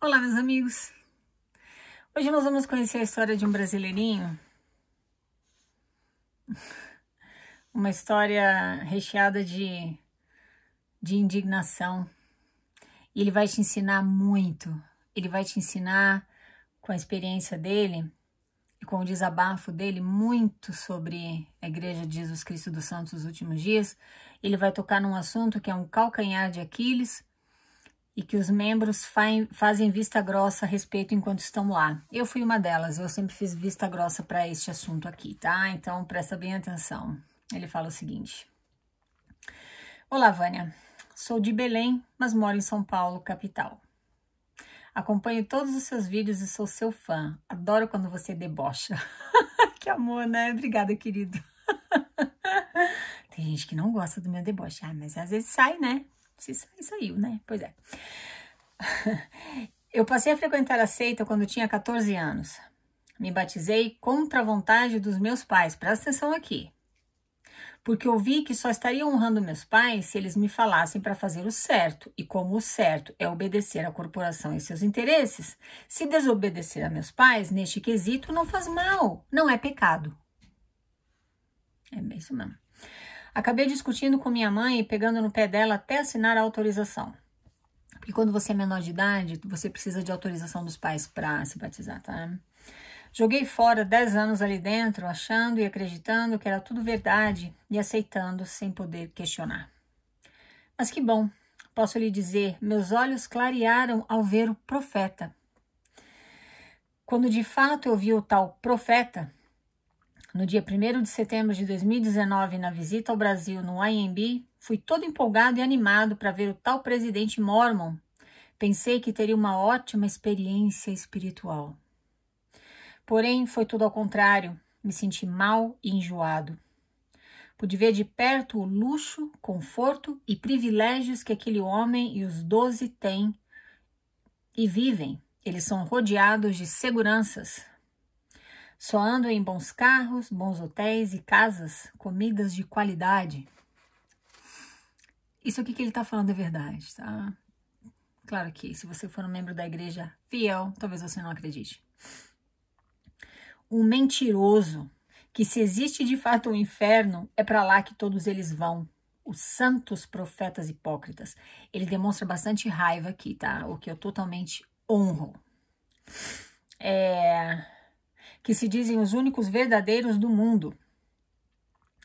Olá, meus amigos. Hoje nós vamos conhecer a história de um brasileirinho. Uma história recheada de, de indignação. E ele vai te ensinar muito. Ele vai te ensinar com a experiência dele e com o desabafo dele muito sobre a Igreja de Jesus Cristo dos Santos nos últimos dias. Ele vai tocar num assunto que é um calcanhar de Aquiles e que os membros fazem vista grossa a respeito enquanto estão lá. Eu fui uma delas, eu sempre fiz vista grossa para este assunto aqui, tá? Então presta bem atenção. Ele fala o seguinte: Olá, Vânia. Sou de Belém, mas moro em São Paulo, capital. Acompanho todos os seus vídeos e sou seu fã. Adoro quando você debocha. que amor, né? Obrigada, querido. Tem gente que não gosta do meu deboche. Ah, mas às vezes sai, né? Se saiu, né? Pois é. Eu passei a frequentar a seita quando tinha 14 anos. Me batizei contra a vontade dos meus pais. Presta atenção aqui. Porque ouvi que só estaria honrando meus pais se eles me falassem para fazer o certo, e como o certo é obedecer à corporação e seus interesses, se desobedecer a meus pais neste quesito não faz mal, não é pecado. É mesmo, mesmo. Acabei discutindo com minha mãe e pegando no pé dela até assinar a autorização. Porque quando você é menor de idade, você precisa de autorização dos pais para se batizar, tá? Joguei fora 10 anos ali dentro, achando e acreditando que era tudo verdade e aceitando sem poder questionar. Mas que bom, posso lhe dizer, meus olhos clarearam ao ver o profeta. Quando de fato eu vi o tal profeta, no dia 1 de setembro de 2019, na visita ao Brasil no IMB, fui todo empolgado e animado para ver o tal presidente Mormon. Pensei que teria uma ótima experiência espiritual. Porém, foi tudo ao contrário. Me senti mal e enjoado. Pude ver de perto o luxo, conforto e privilégios que aquele homem e os doze têm e vivem. Eles são rodeados de seguranças, só ando em bons carros, bons hotéis e casas, comidas de qualidade. Isso aqui que ele está falando é verdade, tá? Claro que se você for um membro da igreja fiel, talvez você não acredite. Um mentiroso, que se existe de fato o um inferno, é para lá que todos eles vão. Os santos profetas hipócritas. Ele demonstra bastante raiva aqui, tá? O que eu totalmente honro. É que se dizem os únicos verdadeiros do mundo,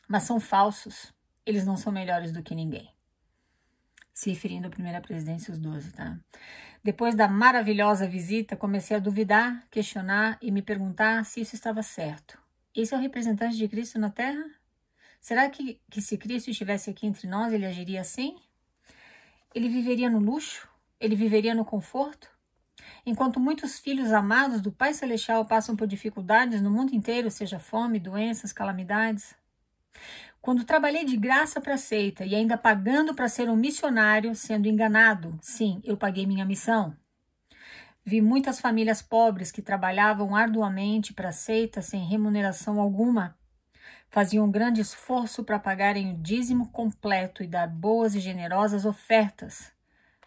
mas são falsos. Eles não são melhores do que ninguém. Se referindo à primeira presidência, os 12, tá? Depois da maravilhosa visita, comecei a duvidar, questionar e me perguntar se isso estava certo. Esse é o representante de Cristo na Terra? Será que, que se Cristo estivesse aqui entre nós, ele agiria assim? Ele viveria no luxo? Ele viveria no conforto? Enquanto muitos filhos amados do Pai Celestial passam por dificuldades no mundo inteiro, seja fome, doenças, calamidades. Quando trabalhei de graça para a seita e ainda pagando para ser um missionário, sendo enganado, sim, eu paguei minha missão. Vi muitas famílias pobres que trabalhavam arduamente para a seita sem remuneração alguma. Faziam um grande esforço para pagarem o dízimo completo e dar boas e generosas ofertas,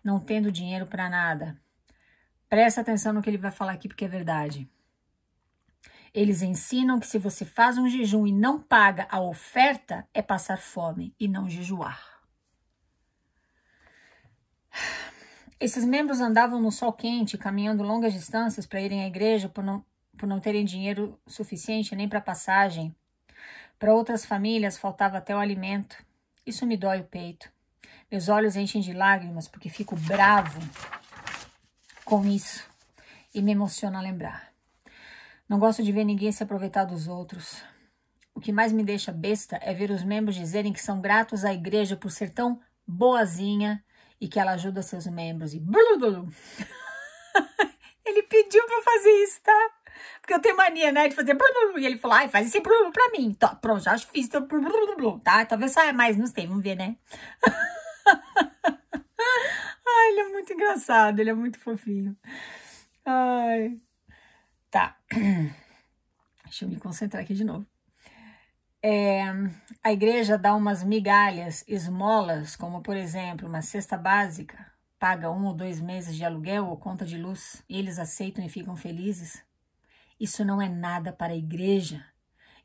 não tendo dinheiro para nada. Presta atenção no que ele vai falar aqui, porque é verdade. Eles ensinam que se você faz um jejum e não paga a oferta, é passar fome e não jejuar. Esses membros andavam no sol quente, caminhando longas distâncias para irem à igreja por não, por não terem dinheiro suficiente nem para passagem. Para outras famílias faltava até o alimento. Isso me dói o peito. Meus olhos enchem de lágrimas porque fico bravo com isso e me emociona lembrar. Não gosto de ver ninguém se aproveitar dos outros. O que mais me deixa besta é ver os membros dizerem que são gratos à igreja por ser tão boazinha e que ela ajuda seus membros e ele pediu para fazer isso, tá? Porque eu tenho mania, né, de fazer e ele falou: "Ai, faz esse para mim". tá pronto, já fiz, tá? Talvez saia mais, não sei, vamos ver, né? ele é muito engraçado, ele é muito fofinho. Ai. Tá. Deixa eu me concentrar aqui de novo. É, a igreja dá umas migalhas, esmolas, como por exemplo, uma cesta básica, paga um ou dois meses de aluguel ou conta de luz, e eles aceitam e ficam felizes. Isso não é nada para a igreja.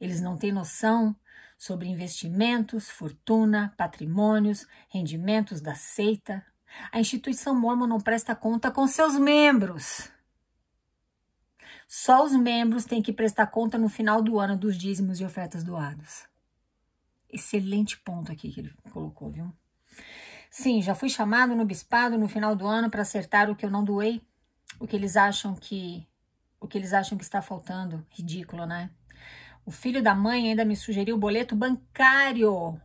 Eles não têm noção sobre investimentos, fortuna, patrimônios, rendimentos da seita, a instituição mormon não presta conta com seus membros. Só os membros têm que prestar conta no final do ano dos dízimos e ofertas doados. Excelente ponto aqui que ele colocou, viu? Sim, já fui chamado no bispado no final do ano para acertar o que eu não doei, o que eles acham que o que eles acham que está faltando. Ridículo, né? O filho da mãe ainda me sugeriu boleto bancário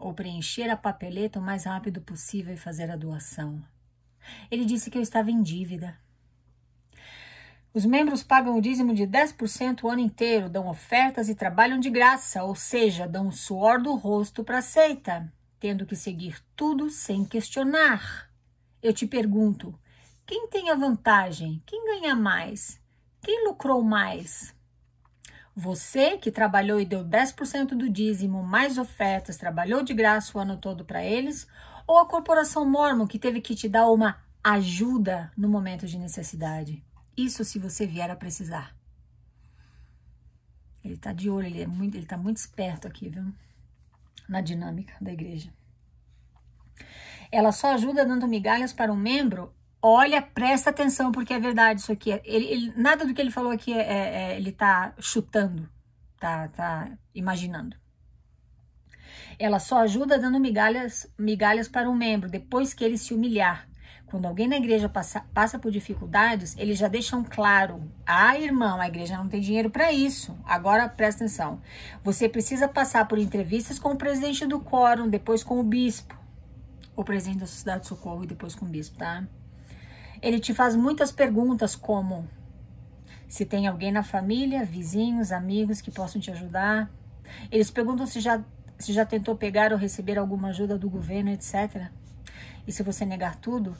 ou preencher a papeleta o mais rápido possível e fazer a doação. Ele disse que eu estava em dívida. Os membros pagam o dízimo de 10% o ano inteiro, dão ofertas e trabalham de graça, ou seja, dão o suor do rosto para a seita, tendo que seguir tudo sem questionar. Eu te pergunto: quem tem a vantagem? Quem ganha mais? Quem lucrou mais? Você que trabalhou e deu 10% do dízimo, mais ofertas, trabalhou de graça o ano todo para eles, ou a corporação Mormon que teve que te dar uma ajuda no momento de necessidade. Isso se você vier a precisar. Ele está de olho, ele é muito, ele tá muito esperto aqui, viu? Na dinâmica da igreja. Ela só ajuda dando migalhas para um membro olha, presta atenção, porque é verdade isso aqui. Ele, ele, nada do que ele falou aqui é, é, é, ele tá chutando, tá, tá imaginando. Ela só ajuda dando migalhas, migalhas para um membro, depois que ele se humilhar. Quando alguém na igreja passa, passa por dificuldades, eles já deixam claro: ah, irmão, a igreja não tem dinheiro para isso. Agora presta atenção. Você precisa passar por entrevistas com o presidente do quórum, depois com o bispo, o presidente da Sociedade de Socorro e depois com o bispo, tá? Ele te faz muitas perguntas, como se tem alguém na família, vizinhos, amigos que possam te ajudar. Eles perguntam se já, se já tentou pegar ou receber alguma ajuda do governo, etc. E se você negar tudo,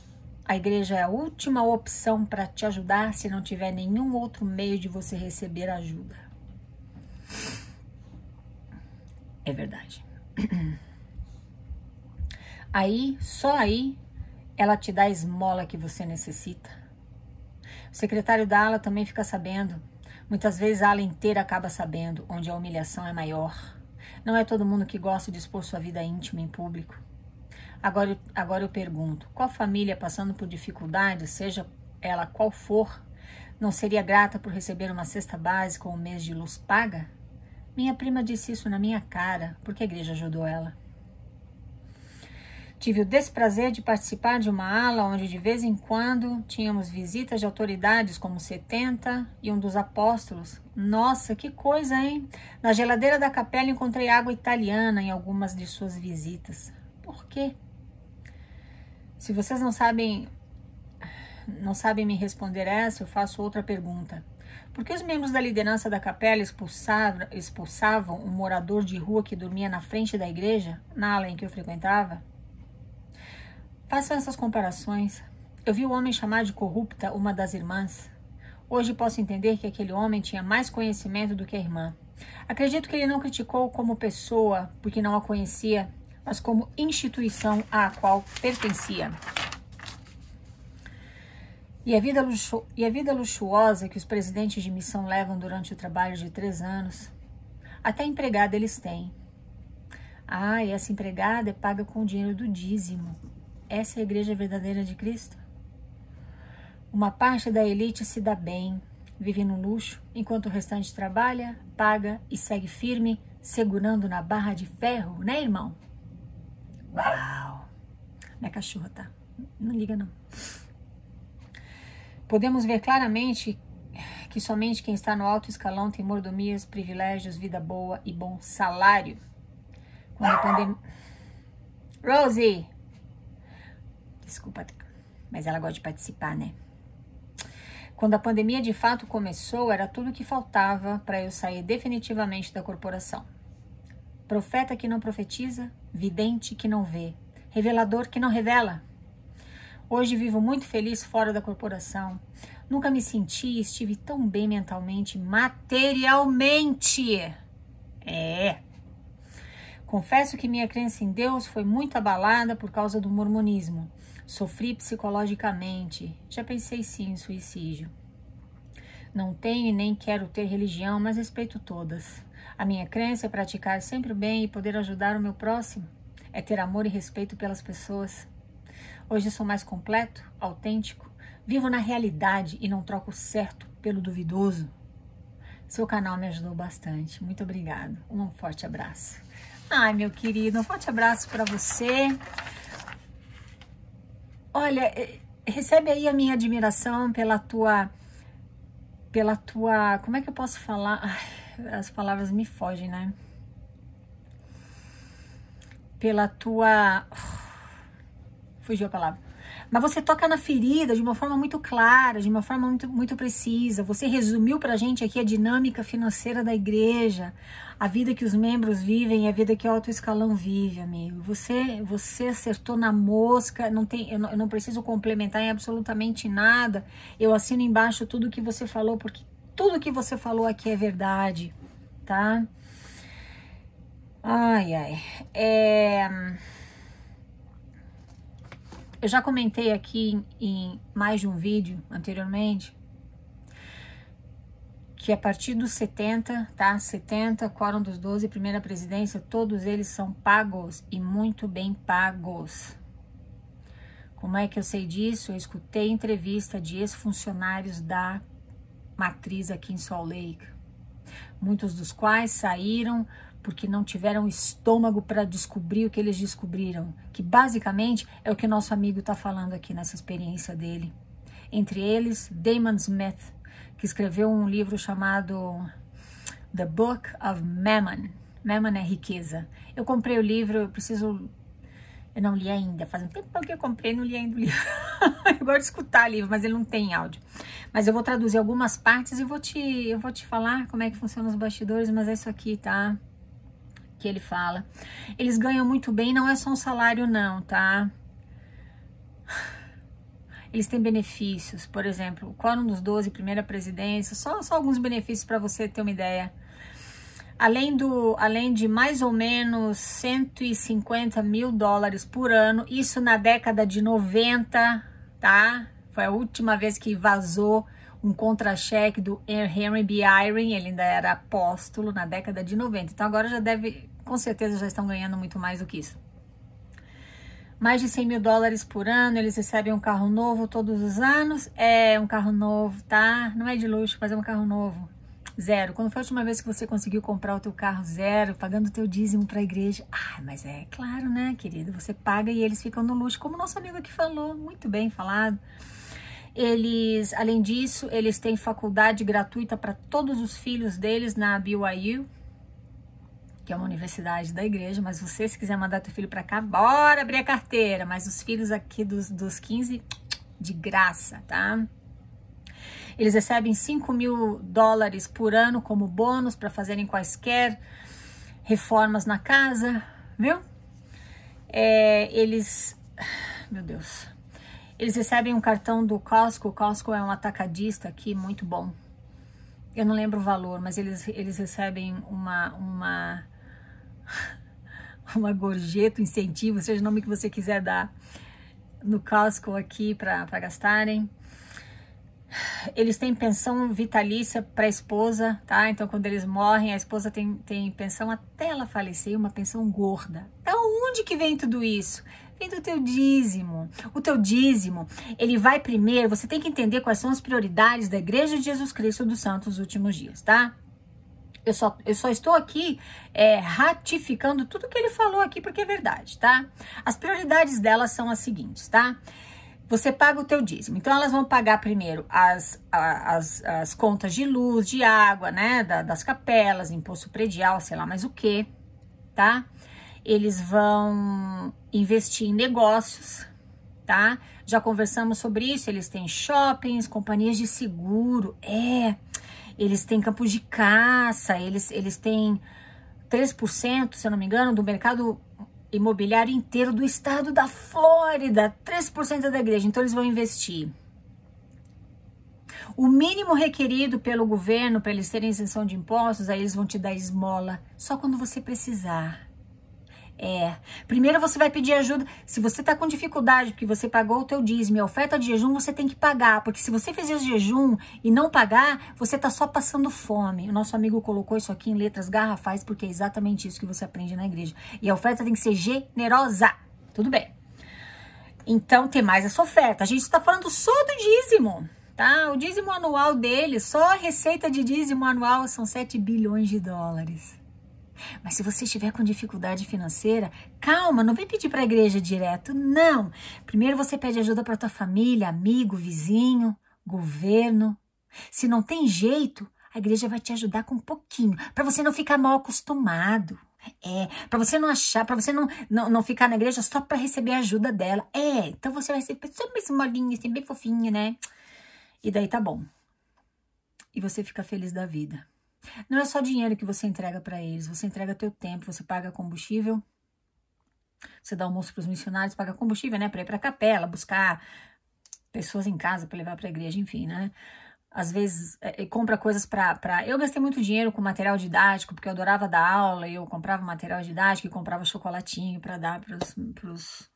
a igreja é a última opção para te ajudar se não tiver nenhum outro meio de você receber ajuda. É verdade. Aí, só aí, ela te dá a esmola que você necessita. O secretário da ala também fica sabendo. Muitas vezes a ala inteira acaba sabendo onde a humilhação é maior. Não é todo mundo que gosta de expor sua vida íntima em público. Agora, agora eu pergunto: qual família passando por dificuldade, seja ela qual for, não seria grata por receber uma cesta básica ou um mês de luz paga? Minha prima disse isso na minha cara, porque a igreja ajudou ela. Tive o desprazer de participar de uma ala onde de vez em quando tínhamos visitas de autoridades como 70 e um dos apóstolos. Nossa, que coisa, hein? Na geladeira da capela encontrei água italiana em algumas de suas visitas. Por quê? Se vocês não sabem não sabem me responder essa, eu faço outra pergunta. Por que os membros da liderança da capela expulsavam, expulsavam um morador de rua que dormia na frente da igreja, na ala em que eu frequentava? Façam essas comparações. Eu vi o homem chamar de corrupta uma das irmãs. Hoje posso entender que aquele homem tinha mais conhecimento do que a irmã. Acredito que ele não criticou como pessoa, porque não a conhecia, mas como instituição à qual pertencia. E a, vida luxu... e a vida luxuosa que os presidentes de missão levam durante o trabalho de três anos, até empregada eles têm. Ah, e essa empregada é paga com o dinheiro do dízimo. Essa é a igreja verdadeira de Cristo? Uma parte da elite se dá bem, vive no luxo, enquanto o restante trabalha, paga e segue firme, segurando na barra de ferro, né, irmão? Uau! Minha é cachorra tá. Não liga, não. Podemos ver claramente que somente quem está no alto escalão tem mordomias, privilégios, vida boa e bom salário. Quando a pandemia. Rosie! Desculpa, mas ela gosta de participar, né? Quando a pandemia de fato começou, era tudo que faltava para eu sair definitivamente da corporação. Profeta que não profetiza, vidente que não vê, revelador que não revela. Hoje vivo muito feliz fora da corporação. Nunca me senti e estive tão bem mentalmente, materialmente. É, Confesso que minha crença em Deus foi muito abalada por causa do mormonismo. Sofri psicologicamente. Já pensei sim em suicídio. Não tenho e nem quero ter religião, mas respeito todas. A minha crença é praticar sempre o bem e poder ajudar o meu próximo. É ter amor e respeito pelas pessoas. Hoje sou mais completo, autêntico, vivo na realidade e não troco o certo pelo duvidoso. Seu canal me ajudou bastante. Muito obrigado. Um forte abraço. Ai, meu querido, um forte abraço para você. Olha, é, recebe aí a minha admiração pela tua pela tua, como é que eu posso falar? Ai, as palavras me fogem, né? Pela tua fugiu a palavra mas você toca na ferida de uma forma muito clara, de uma forma muito, muito precisa. Você resumiu para a gente aqui a dinâmica financeira da igreja, a vida que os membros vivem e a vida que o alto escalão vive, amigo. Você, você acertou na mosca, não tem, eu, não, eu não preciso complementar em absolutamente nada. Eu assino embaixo tudo o que você falou, porque tudo que você falou aqui é verdade, tá? Ai, ai. É. Eu já comentei aqui em, mais de um vídeo anteriormente que a partir dos 70, tá? 70, quórum dos 12, primeira presidência, todos eles são pagos e muito bem pagos. Como é que eu sei disso? Eu escutei entrevista de ex-funcionários da matriz aqui em Salt Lake, muitos dos quais saíram porque não tiveram estômago para descobrir o que eles descobriram, que basicamente é o que nosso amigo está falando aqui nessa experiência dele. Entre eles, Damon Smith, que escreveu um livro chamado The Book of Mammon. Mammon é riqueza. Eu comprei o livro, eu preciso. Eu não li ainda, faz um tempo que eu comprei, não li ainda o livro. eu gosto de escutar livro, mas ele não tem áudio. Mas eu vou traduzir algumas partes e vou te, eu vou te falar como é que funciona os bastidores, mas é isso aqui, tá? que ele fala. Eles ganham muito bem, não é só um salário, não, tá? Eles têm benefícios, por exemplo, o quórum é dos 12, primeira presidência, só, só alguns benefícios para você ter uma ideia. Além, do, além de mais ou menos 150 mil dólares por ano, isso na década de 90, tá? Foi a última vez que vazou um contra-cheque do Henry B. Irene, ele ainda era apóstolo na década de 90. Então agora já deve com certeza já estão ganhando muito mais do que isso. Mais de 100 mil dólares por ano, eles recebem um carro novo todos os anos. É um carro novo, tá? Não é de luxo, mas é um carro novo. Zero. Quando foi a última vez que você conseguiu comprar o teu carro zero, pagando o teu dízimo para a igreja? Ah, mas é claro, né, querido? Você paga e eles ficam no luxo, como o nosso amigo aqui falou, muito bem falado. Eles, além disso, eles têm faculdade gratuita para todos os filhos deles na BYU, que é uma universidade da igreja, mas você, se quiser mandar teu filho para cá, bora abrir a carteira. Mas os filhos aqui dos, dos 15, de graça, tá? Eles recebem 5 mil dólares por ano como bônus para fazerem quaisquer reformas na casa, viu? É, eles. Meu Deus. Eles recebem um cartão do Costco. O Costco é um atacadista aqui muito bom. Eu não lembro o valor, mas eles, eles recebem uma, uma uma gorjeta, um incentivo, seja o nome que você quiser dar no Costco aqui para gastarem. Eles têm pensão vitalícia para a esposa, tá? Então, quando eles morrem, a esposa tem, tem pensão até ela falecer, uma pensão gorda. Da onde que vem tudo isso? Vem do teu dízimo. O teu dízimo, ele vai primeiro, você tem que entender quais são as prioridades da Igreja de Jesus Cristo dos Santos dos Últimos Dias, tá? Eu só, eu só estou aqui é, ratificando tudo que ele falou aqui, porque é verdade, tá? As prioridades delas são as seguintes, tá? Você paga o teu dízimo. Então, elas vão pagar primeiro as, as, as contas de luz, de água, né? Da, das capelas, imposto predial, sei lá mais o que, tá? Eles vão investir em negócios, tá? Já conversamos sobre isso. Eles têm shoppings, companhias de seguro, é eles têm campos de caça, eles, eles têm 3%, se eu não me engano, do mercado imobiliário inteiro do estado da Flórida, 3% é da igreja, então eles vão investir. O mínimo requerido pelo governo para eles terem isenção de impostos, aí eles vão te dar esmola só quando você precisar. É. Primeiro você vai pedir ajuda. Se você está com dificuldade porque você pagou o teu dízimo e a oferta de jejum, você tem que pagar. Porque se você fizer jejum e não pagar, você está só passando fome. O nosso amigo colocou isso aqui em letras garrafais, porque é exatamente isso que você aprende na igreja. E a oferta tem que ser generosa. Tudo bem. Então, tem mais essa oferta. A gente está falando só do dízimo. Tá, o dízimo anual dele, só a receita de dízimo anual são 7 bilhões de dólares. Mas se você estiver com dificuldade financeira, calma, não vem pedir para a igreja direto, não. Primeiro você pede ajuda para tua família, amigo, vizinho, governo. Se não tem jeito, a igreja vai te ajudar com um pouquinho, para você não ficar mal acostumado. É, para você não achar, para você não, não, não ficar na igreja só para receber a ajuda dela. É, então você vai ser só mais molinha, assim, bem fofinha, né? E daí tá bom. E você fica feliz da vida. Não é só dinheiro que você entrega para eles, você entrega teu tempo, você paga combustível, você dá almoço para os missionários, paga combustível, né, para ir para a capela, buscar pessoas em casa para levar para a igreja, enfim, né? Às vezes é, é compra coisas para. Eu gastei muito dinheiro com material didático, porque eu adorava dar aula e eu comprava material didático e comprava chocolatinho para dar para os.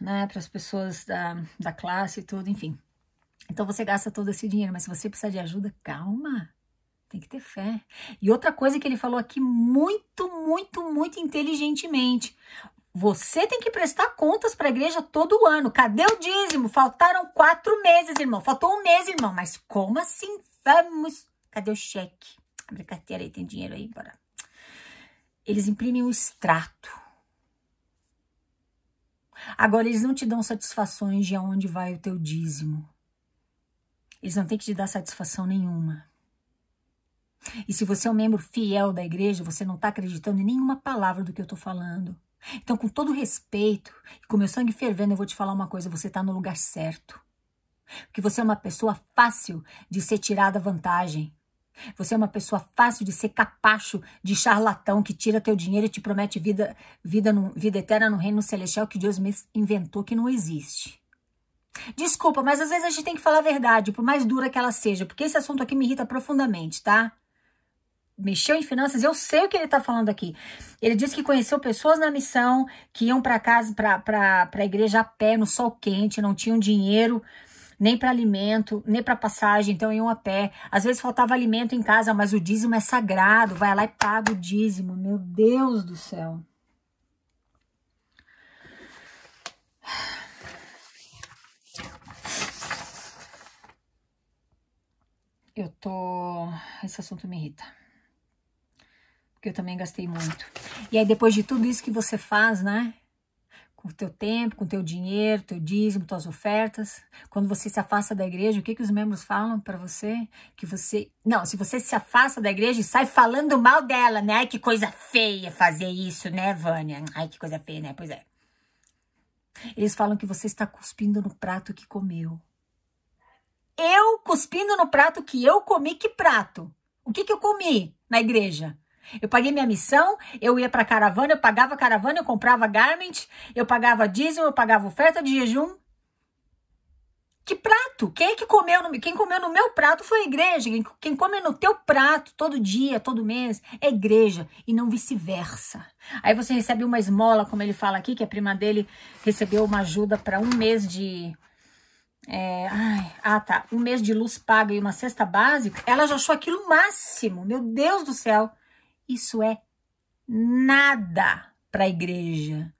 Né, para as pessoas da, da classe e tudo, enfim. Então você gasta todo esse dinheiro, mas se você precisar de ajuda, calma. Tem que ter fé. E outra coisa que ele falou aqui muito, muito, muito inteligentemente. Você tem que prestar contas para a igreja todo ano. Cadê o dízimo? Faltaram quatro meses, irmão. Faltou um mês, irmão. Mas como assim? Vamos. Cadê o cheque? Abre a carteira aí, tem dinheiro aí, bora. Eles imprimem o extrato. Agora, eles não te dão satisfações de aonde vai o teu dízimo. Eles não têm que te dar satisfação nenhuma. E se você é um membro fiel da igreja, você não está acreditando em nenhuma palavra do que eu estou falando. Então, com todo respeito e com meu sangue fervendo, eu vou te falar uma coisa: você está no lugar certo. Porque você é uma pessoa fácil de ser tirada vantagem. Você é uma pessoa fácil de ser capacho de charlatão que tira teu dinheiro e te promete vida, vida, no, vida eterna no reino celestial que Deus inventou que não existe. Desculpa, mas às vezes a gente tem que falar a verdade, por mais dura que ela seja, porque esse assunto aqui me irrita profundamente, tá? mexeu em finanças, eu sei o que ele está falando aqui. Ele disse que conheceu pessoas na missão que iam para casa, para a igreja a pé, no sol quente, não tinham dinheiro nem para alimento, nem para passagem, então iam a pé. Às vezes faltava alimento em casa, mas o dízimo é sagrado, vai lá e paga o dízimo. Meu Deus do céu. eu tô. Esse assunto me irrita. Porque eu também gastei muito. E aí, depois de tudo isso que você faz, né? Com o teu tempo, com o teu dinheiro, teu dízimo, tuas ofertas. Quando você se afasta da igreja, o que, que os membros falam para você? Que você. Não, se você se afasta da igreja e sai falando mal dela, né? Ai, que coisa feia fazer isso, né, Vânia? Ai, que coisa feia, né? Pois é. Eles falam que você está cuspindo no prato que comeu eu cuspindo no prato que eu comi, que prato? O que, que eu comi na igreja? Eu paguei minha missão, eu ia para caravana, eu pagava caravana, eu comprava garment, eu pagava diesel, eu pagava oferta de jejum. Que prato? Quem é que comeu no, quem comeu no meu prato foi a igreja. Quem, quem come no teu prato todo dia, todo mês, é igreja e não vice-versa. Aí você recebe uma esmola, como ele fala aqui, que a prima dele recebeu uma ajuda para um mês de é, ai, ah, tá. Um mês de luz paga e uma cesta básica. Ela já achou aquilo máximo. Meu Deus do céu. Isso é nada para a igreja.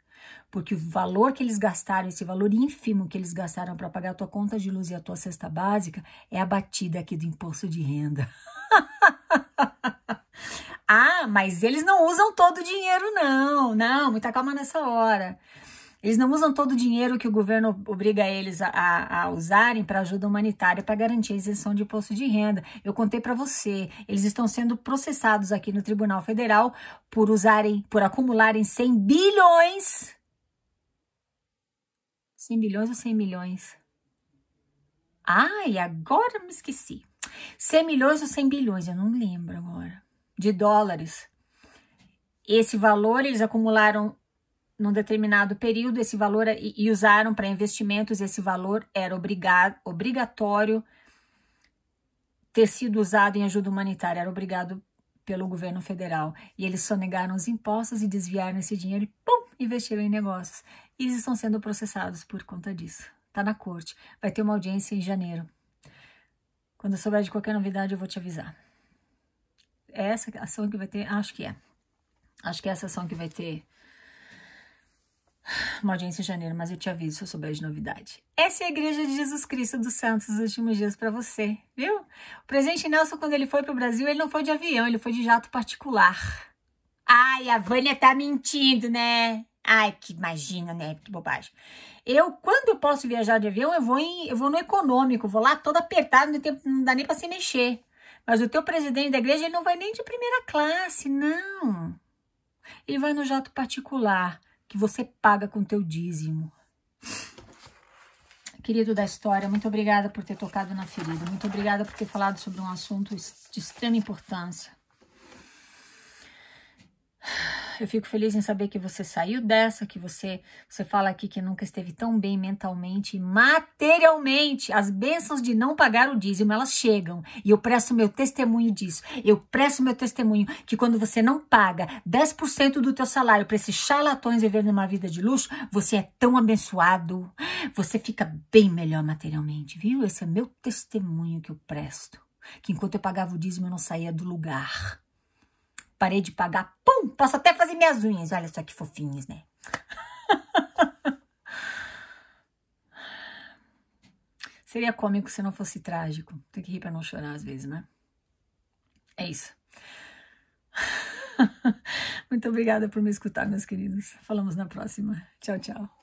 Porque o valor que eles gastaram, esse valor ínfimo que eles gastaram para pagar a tua conta de luz e a tua cesta básica, é batida aqui do imposto de renda. ah, mas eles não usam todo o dinheiro, não. Não, muita calma nessa hora. Eles não usam todo o dinheiro que o governo obriga eles a, a usarem para ajuda humanitária para garantir a isenção de imposto de renda. Eu contei para você, eles estão sendo processados aqui no Tribunal Federal por usarem, por acumularem 100 bilhões. 100 bilhões ou 100 milhões? Ai, agora me esqueci. 100 milhões ou 100 bilhões, eu não lembro agora. De dólares. Esse valor eles acumularam num determinado período esse valor e usaram para investimentos esse valor era obrigado, obrigatório ter sido usado em ajuda humanitária, era obrigado pelo governo federal. E eles sonegaram os impostos e desviaram esse dinheiro e pum, investiram em negócios. E eles estão sendo processados por conta disso. Tá na corte. Vai ter uma audiência em janeiro. Quando eu souber de qualquer novidade, eu vou te avisar. É essa ação que vai ter? Acho que é. Acho que é essa ação que vai ter uma audiência em janeiro, mas eu te aviso se eu souber de novidade. Essa é a Igreja de Jesus Cristo dos Santos dos Últimos Dias para você, viu? O presidente Nelson, quando ele foi para o Brasil, ele não foi de avião, ele foi de jato particular. Ai, a Vânia tá mentindo, né? Ai, que imagina, né? Que bobagem. Eu, quando eu posso viajar de avião, eu vou, em, eu vou no econômico, vou lá todo apertado, não, dá nem para se mexer. Mas o teu presidente da igreja, ele não vai nem de primeira classe, não. Ele vai no jato particular que você paga com teu dízimo. Querido da história, muito obrigada por ter tocado na ferida, muito obrigada por ter falado sobre um assunto de extrema importância. Eu fico feliz em saber que você saiu dessa, que você você fala aqui que nunca esteve tão bem mentalmente e materialmente. As bênçãos de não pagar o dízimo, elas chegam. E eu presto meu testemunho disso. Eu presto meu testemunho que quando você não paga 10% do teu salário para esses charlatões vivendo uma vida de luxo, você é tão abençoado. Você fica bem melhor materialmente, viu? Esse é meu testemunho que eu presto. Que enquanto eu pagava o dízimo, eu não saía do lugar. Parei de pagar. Pum! Posso até fazer minhas unhas. Olha só que fofinhas, né? Seria cômico se não fosse trágico. Tem que rir pra não chorar às vezes, né? É isso. Muito obrigada por me escutar, meus queridos. Falamos na próxima. Tchau, tchau.